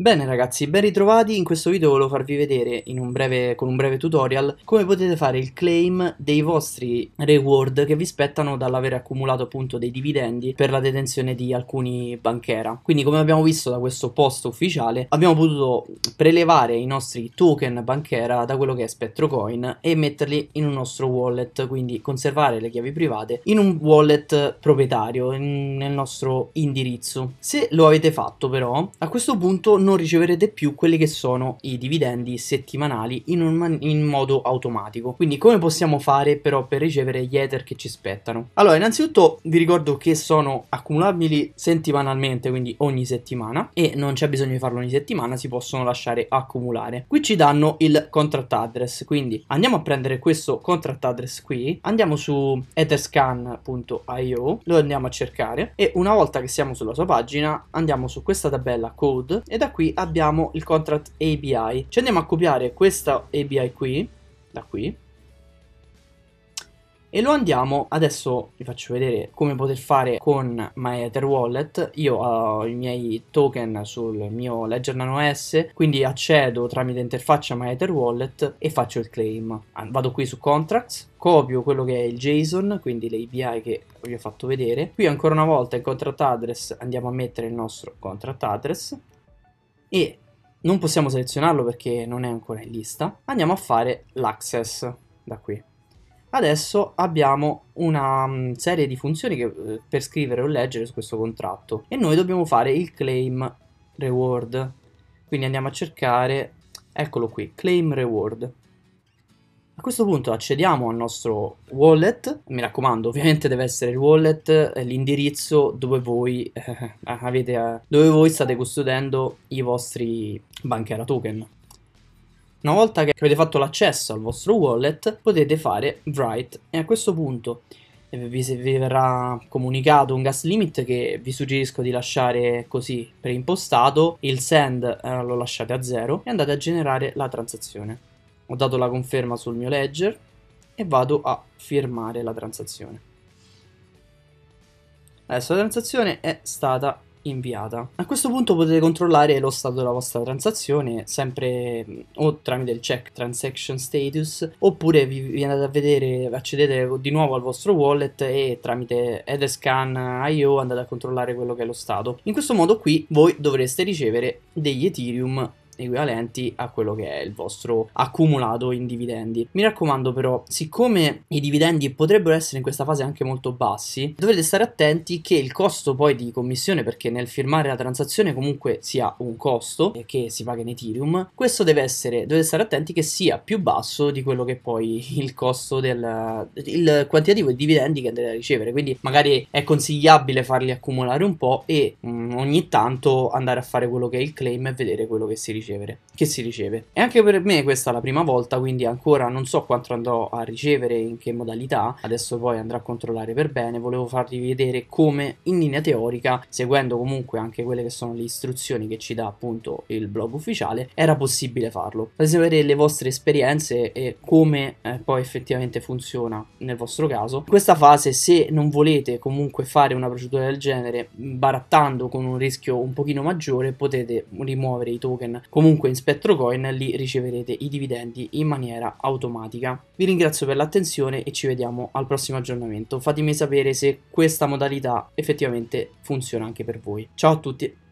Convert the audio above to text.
Bene ragazzi, ben ritrovati, in questo video volevo farvi vedere un breve, con un breve tutorial come potete fare il claim dei vostri reward che vi spettano dall'aver accumulato appunto dei dividendi per la detenzione di alcuni banchera. Quindi come abbiamo visto da questo post ufficiale abbiamo potuto prelevare i nostri token banchera da quello che è SpettroCoin e metterli in un nostro wallet, quindi conservare le chiavi private in un wallet proprietario, in, nel nostro indirizzo. Se lo avete fatto però, a questo punto non riceverete più quelli che sono i dividendi settimanali in, un in modo automatico. Quindi come possiamo fare però per ricevere gli Ether che ci spettano? Allora, innanzitutto vi ricordo che sono accumulabili settimanalmente, quindi ogni settimana, e non c'è bisogno di farlo ogni settimana, si possono lasciare accumulare. Qui ci danno il contract address, quindi andiamo a prendere questo contract address qui, andiamo su etherscan.io, lo andiamo a cercare e una volta che siamo sulla sua pagina andiamo su questa tabella code e da qui qui abbiamo il contract ABI. Ci andiamo a copiare questa ABI qui, da qui, e lo andiamo, adesso vi faccio vedere come poter fare con My Ether Wallet, io ho i miei token sul mio Ledger Nano S, quindi accedo tramite interfaccia My Ether Wallet e faccio il claim. Ah, vado qui su Contracts, copio quello che è il JSON, quindi le API che vi ho fatto vedere, qui ancora una volta il contract address andiamo a mettere il nostro contract address, e non possiamo selezionarlo perché non è ancora in lista, andiamo a fare l'access da qui. Adesso abbiamo una mm, serie di funzioni che, eh, per scrivere o leggere su questo contratto e noi dobbiamo fare il claim reward. Quindi andiamo a cercare, eccolo qui, claim reward. A questo punto accediamo al nostro wallet, mi raccomando ovviamente deve essere il wallet, eh, l'indirizzo dove voi, eh, eh avete, eh, dove voi state custodendo i vostri banchera token. Una volta che avete fatto l'accesso al vostro wallet potete fare write e a questo punto vi, vi verrà comunicato un gas limit che vi suggerisco di lasciare così preimpostato, il send eh, lo lasciate a zero e andate a generare la transazione ho dato la conferma sul mio ledger e vado a firmare la transazione. Adesso la transazione è stata inviata. A questo punto potete controllare lo stato della vostra transazione sempre mm, o tramite il check transaction status oppure vi, vi andate a vedere, accedete di nuovo al vostro wallet e tramite Ederscan andate a controllare quello che è lo stato. In questo modo qui voi dovreste ricevere degli Ethereum equivalenti a quello che è il vostro accumulato in dividendi. Mi raccomando però, siccome i dividendi potrebbero essere in questa fase anche molto bassi, dovete stare attenti che il costo poi di commissione, perché nel firmare la transazione comunque sia un costo che si paga in Ethereum, questo deve essere, dovete stare attenti che sia più basso di quello che poi il costo del il quantitativo di dividendi che andrete a ricevere, quindi magari è consigliabile farli accumulare un po' e mh, mm, ogni tanto andare a fare quello che è il claim e vedere quello che si riceve ricevere, che si riceve. E anche per me questa è la prima volta, quindi ancora non so quanto andrò a ricevere, in che modalità, adesso poi andrò a controllare per bene, volevo farvi vedere come in linea teorica, seguendo comunque anche quelle che sono le istruzioni che ci dà appunto il blog ufficiale, era possibile farlo. Fate sapere le vostre esperienze e come eh, poi effettivamente funziona nel vostro caso. In questa fase se non volete comunque fare una procedura del genere barattando con un rischio un pochino maggiore potete rimuovere i token Comunque in SpectroCoin lì riceverete i dividendi in maniera automatica. Vi ringrazio per l'attenzione e ci vediamo al prossimo aggiornamento. Fatemi sapere se questa modalità effettivamente funziona anche per voi. Ciao a tutti!